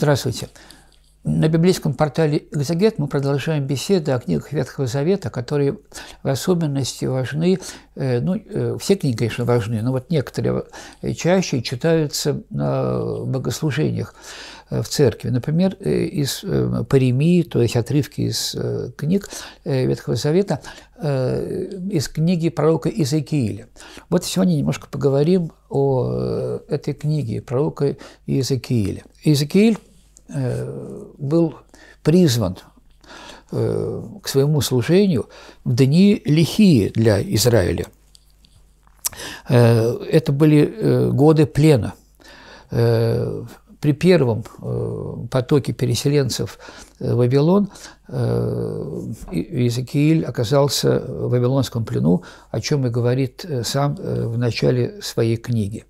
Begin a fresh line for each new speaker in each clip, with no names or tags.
Здравствуйте. На библейском портале «Экзегет» мы продолжаем беседы о книгах Ветхого Завета, которые в особенности важны, э, ну, э, все книги, конечно, важны, но вот некоторые э, чаще читаются на богослужениях в церкви. Например, из Паремии, то есть отрывки из книг Ветхого Завета, из книги пророка Иезекииля. Вот сегодня немножко поговорим о этой книге пророка Иезекииля. Иезекииль был призван э, к своему служению в дни лихие для Израиля. Э, это были э, годы плена. При первом потоке переселенцев в Вавилон Иезекииль оказался в Вавилонском плену, о чем и говорит сам в начале своей книги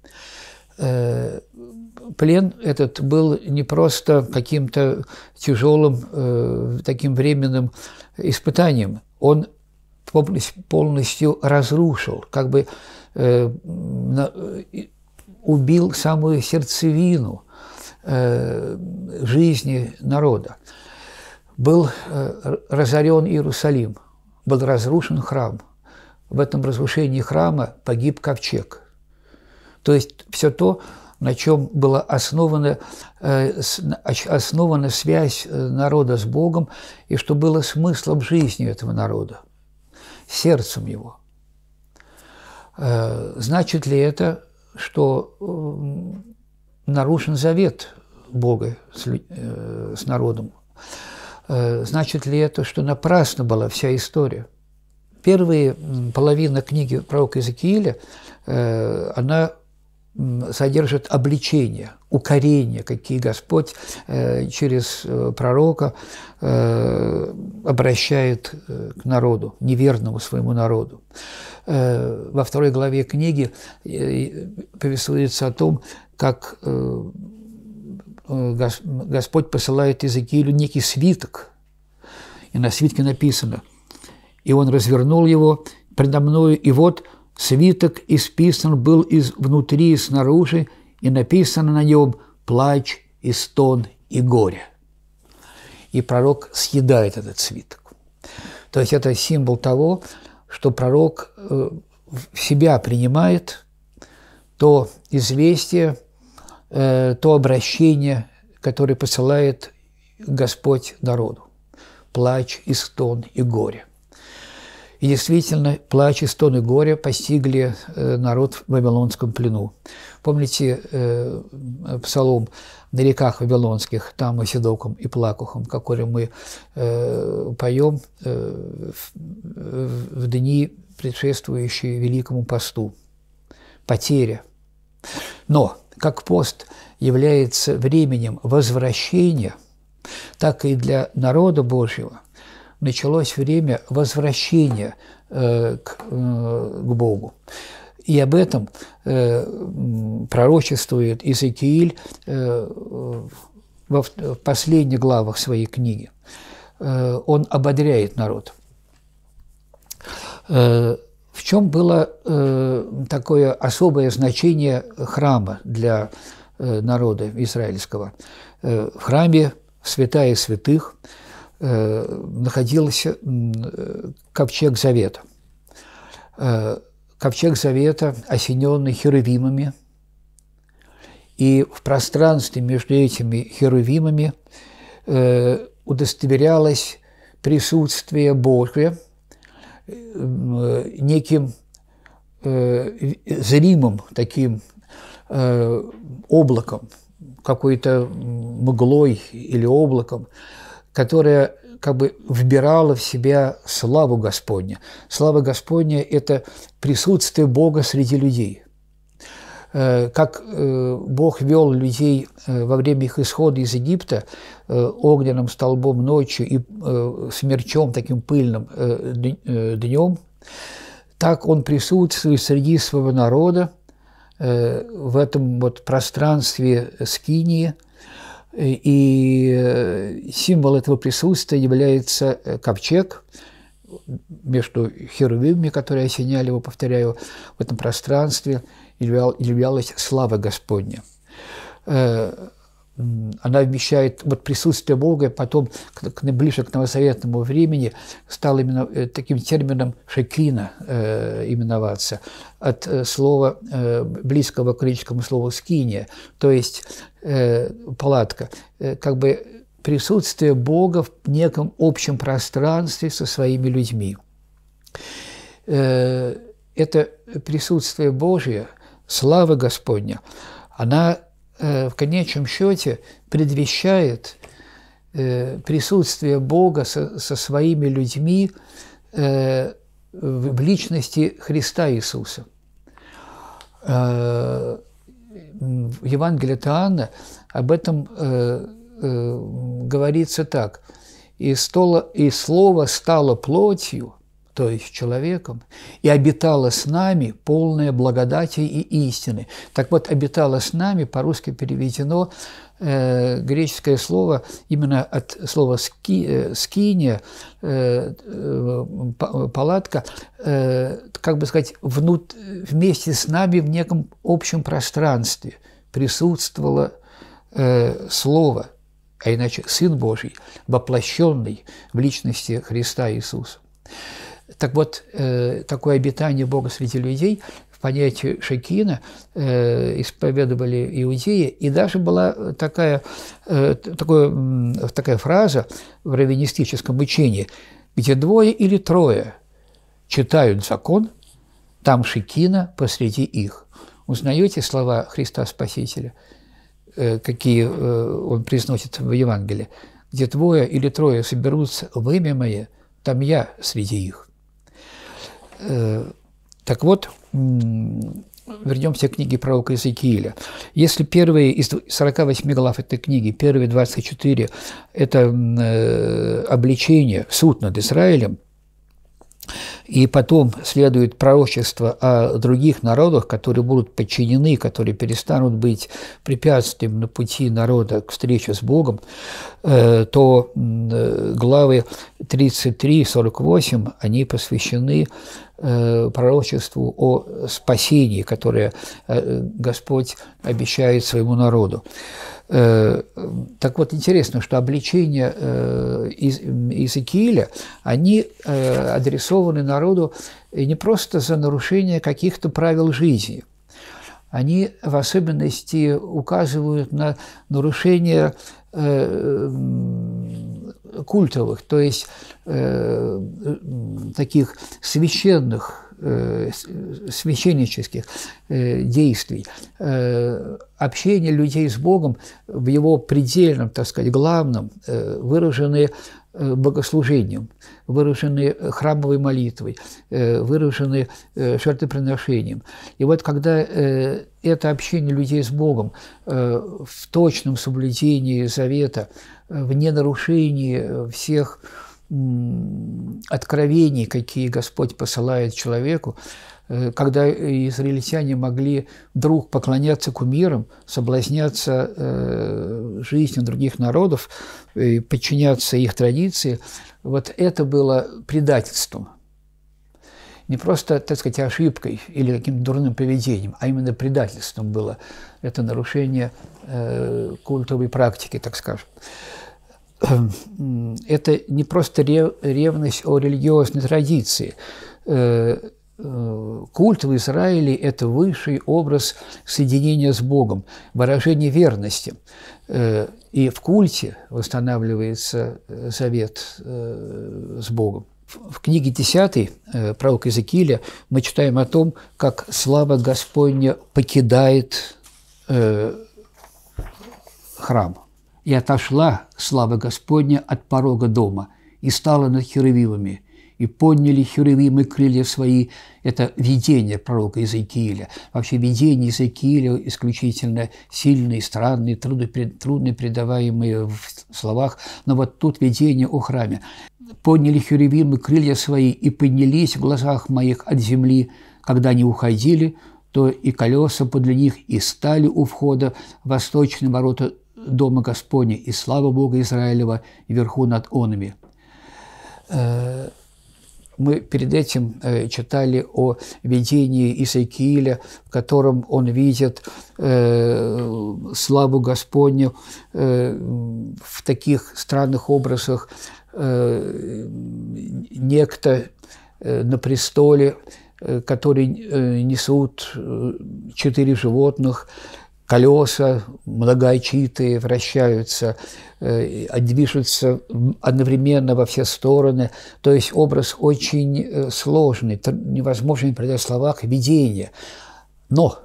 плен этот был не просто каким-то тяжелым э, таким временным испытанием. Он полностью разрушил, как бы э, на, убил самую сердцевину э, жизни народа. Был э, разорен Иерусалим, был разрушен храм. В этом разрушении храма погиб ковчег. То есть все то, на чем была основана, э, основана связь э, народа с Богом, и что было смыслом жизни этого народа, сердцем его. Э, значит ли это, что нарушен завет Бога с, народом? Значит ли это, что напрасна была вся история? Первая половина книги пророка Иезекииля, она содержит обличение, укорение, какие Господь э, через э, пророка э, обращает к народу, неверному своему народу. Во второй главе книги повествуется о том, как Господь посылает Иезекиилю некий свиток, и на свитке написано, и он развернул его предо мною, и вот – Свиток исписан был из внутри и снаружи, и написано на нем «плач и стон и горе». И пророк съедает этот свиток. То есть это символ того, что пророк э, в себя принимает то известие, э, то обращение, которое посылает Господь народу. Плач и стон и горе. И действительно, плач и стоны горя постигли э, народ в Вавилонском плену. Помните э, псалом «На реках вавилонских, там и седоком, и плакухом», который мы э, поем э, в, в дни, предшествующие Великому посту. Потеря. Но как пост является временем возвращения, так и для народа Божьего – началось время возвращения э, к, э, к Богу. И об этом э, пророчествует Иезекииль в последних главах своей книги. он ободряет народ. в чем было такое особое значение храма для народа израильского? в храме святая святых – Э, находился э, ковчег Завета. Э, ковчег Завета, осененный херувимами, и в пространстве между этими херувимами удостоверялось присутствие Божье неким зримым таким облаком, какой-то мглой или облаком, которая как бы вбирала в себя славу Господня. Слава Господня – это присутствие Бога среди людей. Э, как э, Бог вел людей э, во время их исхода из Египта огненным столбом ночью и смерчом таким пыльным днем, так Он присутствует среди своего народа в этом вот пространстве Скинии – и э, символ этого присутствия является э, ковчег между херувимами, которые осеняли его, повторяю, в этом пространстве, являлась слава Господня. Э, она вмещает вот присутствие Бога, потом к, к, ближе к новозаветному времени стал именно э, таким термином шекина э, именоваться от э, слова э, близкого к греческому слову скиния, то есть э, палатка, э, как бы присутствие Бога в неком общем пространстве со своими людьми. Э, это присутствие Божье, слава Господня, она Э, в конечном счете предвещает э, присутствие Бога со, со своими людьми э, в личности Христа Иисуса. Евангелие от Иоанна об этом говорится так. «И, столо, «И слово стало плотью то есть человеком, и обитала с нами полная благодати и истины. Так вот, обитала с нами, по-русски переведено э, греческое слово, именно от слова ски, э, скиния, э, э, палатка, э, как бы сказать, внут, вместе с нами в неком общем пространстве присутствовало э, слово, а иначе Сын Божий, воплощенный в личности Христа Иисуса. Так вот, э, такое обитание Бога среди людей в понятии Шекина э, исповедовали иудеи, и даже была такая, э, такое, такая фраза в раввинистическом учении, где двое или трое читают закон, там Шекина посреди их. Узнаете слова Христа Спасителя, э, какие э, он произносит в Евангелии? где двое или трое соберутся в имя Мое, там я среди их. Э, так вот, вернемся к книге пророка Иезекииля. Если первые из 48 глав этой книги, первые 24 – это э, обличение, суд над Израилем – и потом следует пророчество о других народах, которые будут подчинены, которые перестанут быть препятствием на пути народа к встрече с Богом, э, то э, главы 33-48, они посвящены э, пророчеству о спасении, которое Господь обещает своему народу. Э, так вот, интересно, что обличения э, из, из Икииля, они э, адресованы народу не просто за нарушение каких-то правил жизни, они в особенности указывают на нарушение культовых, то есть таких священных Э, священнических э, действий, э, общение людей с Богом в его предельном, так сказать, главном, выражены богослужением, выражены храмовой молитвой, выражены жертвоприношением. И вот когда это общение людей с Богом в точном соблюдении завета, в ненарушении всех откровений, какие Господь посылает человеку, э, когда израильтяне могли вдруг поклоняться кумирам, соблазняться э, жизнью других народов, подчиняться их традиции, вот это было предательством. Не просто, так сказать, ошибкой или каким-то дурным поведением, а именно предательством было. Это нарушение э, культовой практики, так скажем. это не просто ревность о религиозной традиции. Э, э, культ в Израиле – это высший образ соединения с Богом, выражение верности. Э, и в культе восстанавливается завет с Богом. В книге 10 пророка Иезекииля мы читаем о том, как слава Господня покидает храм – и отошла слава Господня от порога дома, и стала над херувимами, и подняли херувимы крылья свои. Это видение пророка Иезекииля. Вообще видение Иезекииля исключительно сильные, странные, трудно, трудно передаваемые в словах. Но вот тут видение о храме. «Подняли херувимы крылья свои и поднялись в глазах моих от земли, когда они уходили, то и колеса подле них, и стали у входа восточные ворота дома Господня, и слава Бога Израилева вверху над онами». Э, мы перед этим э, читали о видении Исаакииля, в котором он видит э, славу Господню в таких странных образах. Некто на престоле, который несут четыре животных, колеса многоочитые вращаются, э, движутся одновременно во все стороны. То есть образ очень э, сложный, невозможно передать в словах видение. Но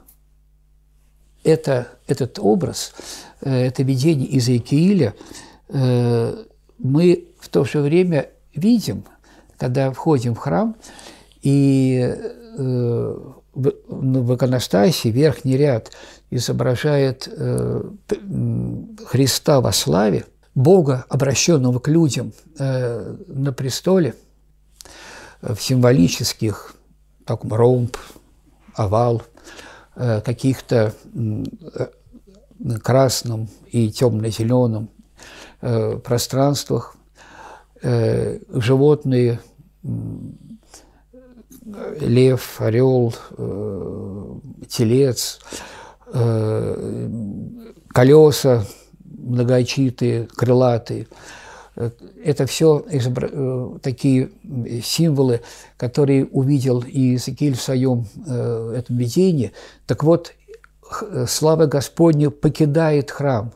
это, этот образ, э, это видение из Икииля мы в то же время видим, когда входим в храм, и в иконостасе верхний ряд – изображает э, Христа во славе, Бога, обращенного к людям э, на престоле, э, в символических, так, ромб, овал, э, каких-то э, красном и темно-зеленом э, пространствах, э, животные э, лев, орел, э, телец, Э, колеса многоочитые, крылатые. Э, это все изобра... Э, такие символы, которые увидел и Иезекииль в своем э, этом видении. Так вот, слава Господню покидает храм.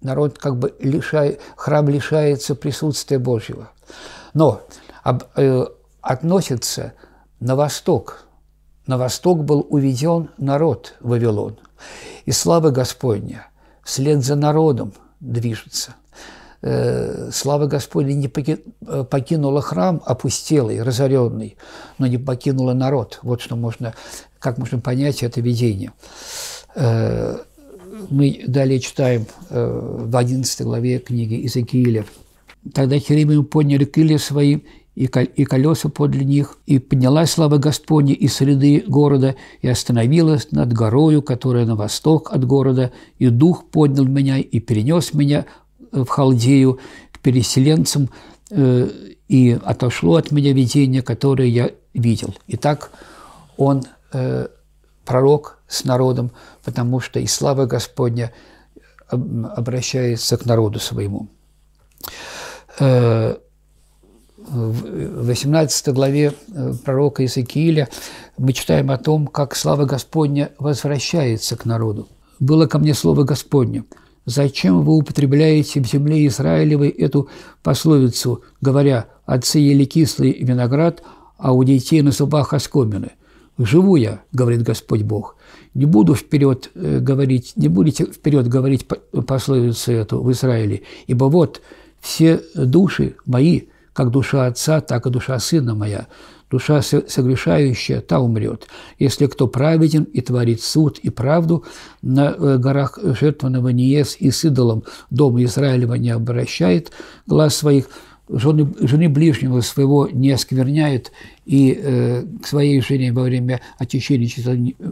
Народ как бы лишает, храм лишается присутствия Божьего. Но об, э, относится на восток – на восток был уведен народ Вавилон, и слава Господня вслед за народом движется. Э, слава Господня не э, покинула храм опустелый, разоренный, но не покинула народ. Вот что можно, как можно понять это видение. Э, мы далее читаем в 11 главе книги Иезекииля. «Тогда Херемию подняли крылья свои и колеса подле них, и поднялась слава Господня из среды города, и остановилась над горою, которая на восток от города, и дух поднял меня и перенес меня э, в Халдею к переселенцам, э, и отошло от меня видение, которое я видел. Итак, он э, пророк с народом, потому что и слава Господня обращается к народу своему в 18 главе э, пророка Иезекииля мы читаем о том, как слава Господня возвращается к народу. «Было ко мне слово Господне, зачем вы употребляете в земле Израилевой эту пословицу, говоря, отцы ели кислый виноград, а у детей на зубах оскомины? Живу я, говорит Господь Бог, не буду вперед э, говорить, не будете вперед говорить пословицу эту в Израиле, ибо вот все души мои – как душа отца, так и душа сына моя. Душа согрешающая, та умрет. Если кто праведен и творит суд и правду, на э, горах жертвенного не ест и с идолом дома Израилева не обращает глаз своих, жены, жены ближнего своего не оскверняет и э, к своей жене во время очищения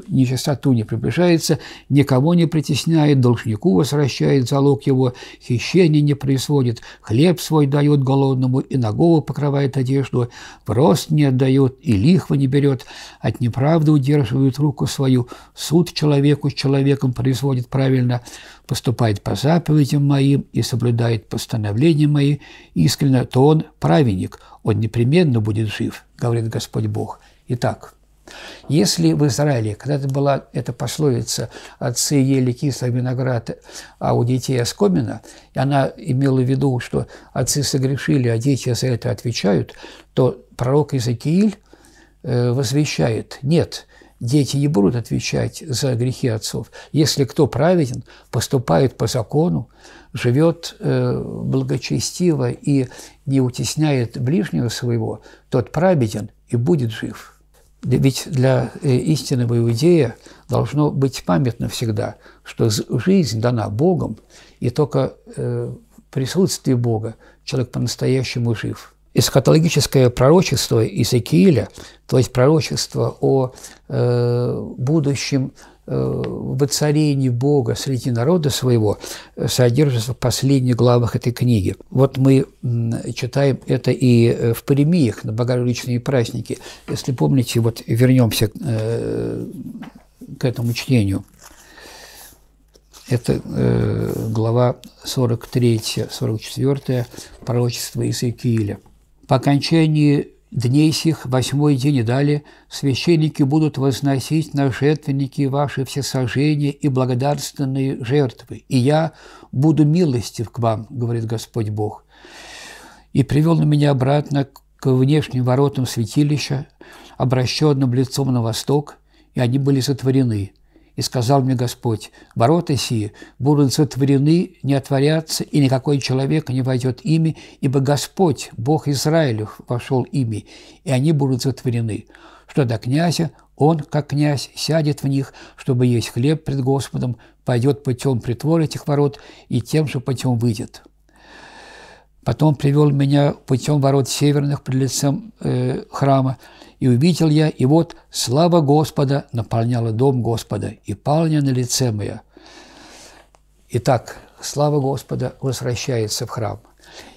нечистоту не приближается, никого не притесняет, должнику возвращает залог его, хищения не производит, хлеб свой дает голодному и на покрывает одежду, прост не отдает и лихва не берет, от неправды удерживает руку свою, суд человеку с человеком производит правильно, поступает по заповедям моим и соблюдает постановления мои искренно, то он праведник – он непременно будет жив, говорит Господь Бог. Итак, если в Израиле когда-то была эта пословица «отцы ели кислый винограда, а у детей оскомина», и она имела в виду, что отцы согрешили, а дети за это отвечают, то пророк Иезекииль э, возвещает «нет, дети не будут отвечать за грехи отцов. Если кто праведен, поступает по закону, живет э, благочестиво и не утесняет ближнего своего, тот праведен и будет жив. Ведь для э, истинного иудея должно быть памятно всегда, что жизнь дана Богом, и только э, в присутствии Бога человек по-настоящему жив эсхатологическое пророчество Иезекииля, то есть пророчество о э, будущем э, воцарении Бога среди народа своего, э, содержится в последних главах этой книги. Вот мы читаем это и э, в премиях на Богородичные праздники. Если помните, вот вернемся э, к этому чтению. Это э, глава 43-44 пророчества Иезекииля – по окончании дней сих восьмой день и далее священники будут возносить на жертвенники ваши всесожжения и благодарственные жертвы, и я буду милостив к вам, говорит Господь Бог. И привел на меня обратно к внешним воротам святилища, обращенным лицом на восток, и они были затворены и сказал мне Господь, ворота сии будут затворены, не отворятся, и никакой человек не войдет ими, ибо Господь, Бог Израилев, вошел ими, и они будут затворены. Что до князя, он, как князь, сядет в них, чтобы есть хлеб пред Господом, пойдет путем притвора этих ворот, и тем же путем выйдет». Потом привел меня путем ворот северных пред лицом э, храма, и увидел я, и вот слава Господа наполняла дом Господа, и палня на лице моя. Итак, слава Господа возвращается в храм.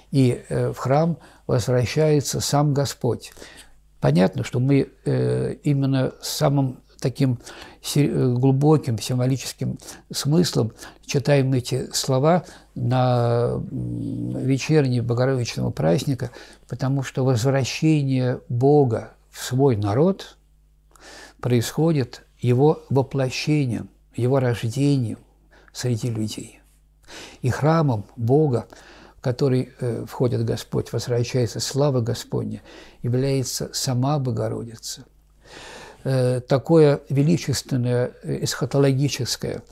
И э, в храм возвращается сам Господь. Понятно, что мы э, именно самым таким э, глубоким символическим смыслом читаем эти слова на вечерней Богородичного праздника, потому что возвращение Бога в свой народ происходит его воплощением, его рождением среди людей. И храмом Бога, в который э, входит Господь, возвращается слава Господня, является сама Богородица – Э, такое величественное, э, эсхатологическое,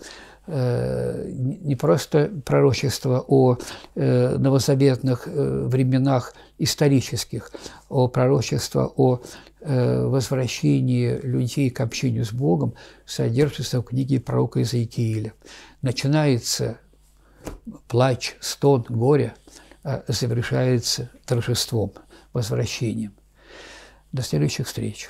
э, не просто пророчество о новозаветных временах исторических, о а пророчество о возвращении людей к общению с Богом содержится в книге пророка Иезекииля. Начинается плач, стон, горе, а завершается торжеством, возвращением. До следующих встреч.